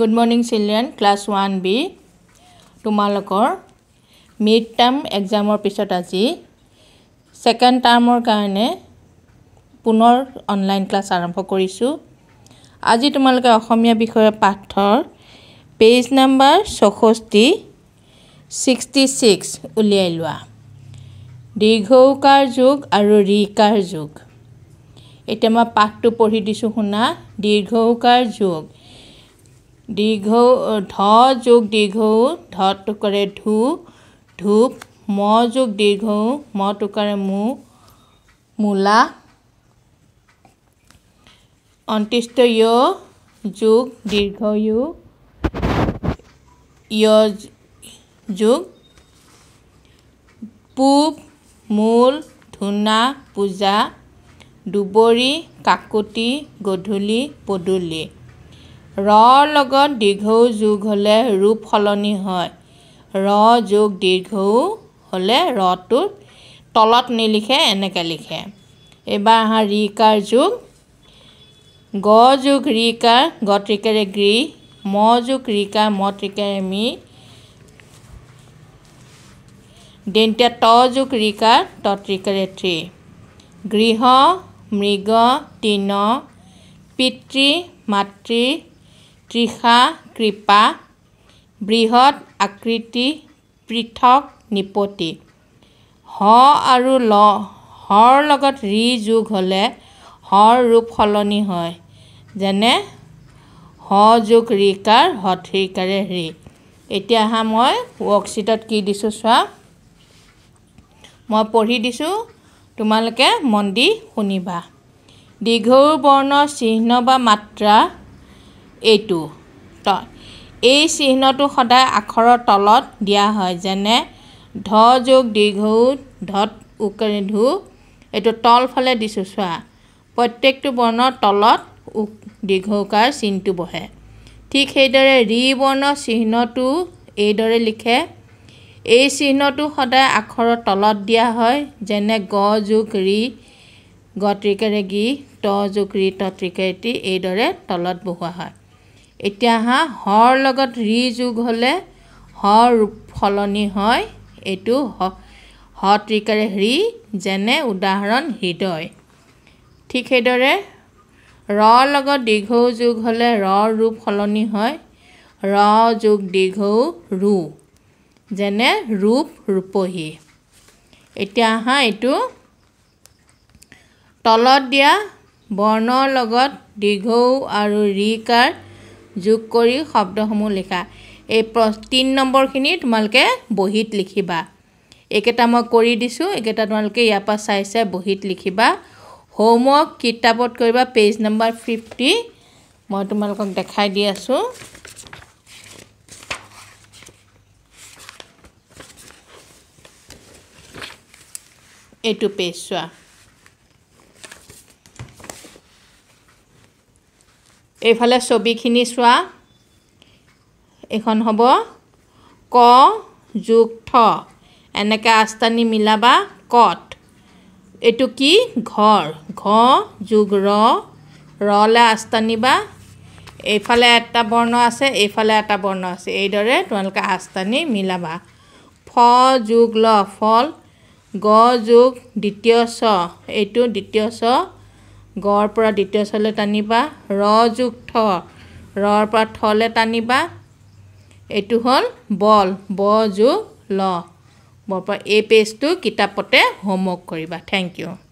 good morning children class one B তোমালোকৰ mid term এক্সামৰ পিছত আজি ছেকেণ্ড টাৰ্মৰ কাৰণে পুনৰ অনলাইন ক্লাছ আৰম্ভ কৰিছোঁ আজি তোমালোকে অসমীয়া বিষয়ৰ পাঠৰ পেজ নাম্বাৰ ছষষ্ঠি ছিক্সটি ছিক্স উলিয়াই লোৱা দীৰ্ঘকাৰ যুগ আৰু ৰিকাৰ যুগ এতিয়া মই পাঠটো পঢ়ি দিছোঁ শুনা দীৰ্ঘকাৰ যুগ দীৰ্ঘ ধ যোগ দীৰ্ঘ ধ টোকাৰে ধু ধূপ ম যোগ দীৰ্ঘ ম টোকাৰে মু মূলা অন্তিষ্ট য় যোগ দীৰ্ঘ ইউ যোগ পূব মূল ধূনা পূজা দুবৰি কাকতি গধূলি পদূলি ৰৰ লগত দীৰ্ঘও যোগ হ'লে ৰূপ সলনি হয় ৰ যোগ দীৰ্ঘও হ'লে ৰটো তলত নিলিখে এনেকৈ লিখে এইবাৰ আহা ৰিকাৰ যোগ গ যোগ ঋকাৰ গতিকেৰে গ্ৰি ম যোগ ঋকা মতৃকেৰে মি দিনতে ত যোগ ঋকা ততৃকেৰে ত্ৰি গৃহ মৃগ তৃণ পিতৃ মাতৃ তৃষা কৃপা বৃহৎ আকৃতি পৃথক নিপতি হ আৰু ল হৰ লগত ৰি যোগ হ'লে হৰ ৰূপ সলনি হয় যেনে হ যোগ ঋকাৰ হঠ ঋকাৰে হ্ৰী এতিয়া আহা মই ৱৰ্কশ্বিটত কি দিছোঁ চোৱা মই পঢ়ি দিছোঁ তোমালোকে মন দি শুনিবা দীঘৌ বৰ্ণৰ চিহ্ন বা মাত্ৰা এইটো ত এই চিহ্নটো সদায় আখৰৰ তলত দিয়া হয় যেনে ধ যোগ দীৰ্ঘ ধত উকৰে ধু এইটো তলফালে দিছোঁ চোৱা প্ৰত্যেকটো বৰ্ণৰ তলত দীৰ্ঘ উকাৰ চিনটো বহে ঠিক সেইদৰে ৰি বৰ্ণ চিহ্নটো এইদৰে লিখে এই চিহ্নটো সদায় আখৰৰ তলত দিয়া হয় যেনে গ যোগ ঋ গত্ৰিকেৰে গি ত যোগ ঋ তত্ৰিকেৰে টি এইদৰে তলত বহোৱা হয় এতিয়া হা হৰ লগত ৰি যোগ হ'লে হ ৰূপ সলনি হয় এইটো হ হতৃকাৰে হৃ যেনে উদাহৰণ হৃদয় ঠিক সেইদৰে ৰ লগত দীঘৌ যোগ হ'লে ৰ ৰূপ সলনি হয় ৰ যোগ দীঘৌ ৰু যেনে ৰূপ ৰূপহী এতিয়া হা এইটো তলত দিয়া বৰ্ণৰ লগত দীঘৌ আৰু ঋকাৰ যোগ কৰি শব্দসমূহ লিখা এই তিনি নম্বৰখিনি তোমালোকে বহীত লিখিবা এইকেইটা মই কৰি দিছোঁ এইকেইটা তোমালোকে ইয়াৰ পৰা চাই চাই বহীত লিখিবা হোমৱৰ্ক কিতাপত কৰিবা পেজ নম্বৰ ফিফটি মই তোমালোকক দেখাই দি আছোঁ এইটো পেজ চোৱা এইফালে ছবিখিনি চোৱা এইখন হ'ব ক যোগ থ এনেকৈ আস্তানি মিলাবা কট এইটো কি ঘৰ ঘ যোগ ৰ ৰলৈ আস্তানিবা এইফালে এটা বৰ্ণ আছে এইফালে এটা বৰ্ণ আছে এইদৰে তোমালোকে আস্তানি মিলাবা ফ যোগ ল ফল গ যোগ দ্বিতীয় চ এইটো দ্বিতীয় চ গৰ পৰা দ্বিতীয় চলৈ টানিবা ৰ যোগ থ ৰৰ পৰা থলে টানিবা এইটো হ'ল বল ব যোগ ল বৰ পৰা এই পেজটো কিতাপতে হোমৱৰ্ক কৰিবা থেংক ইউ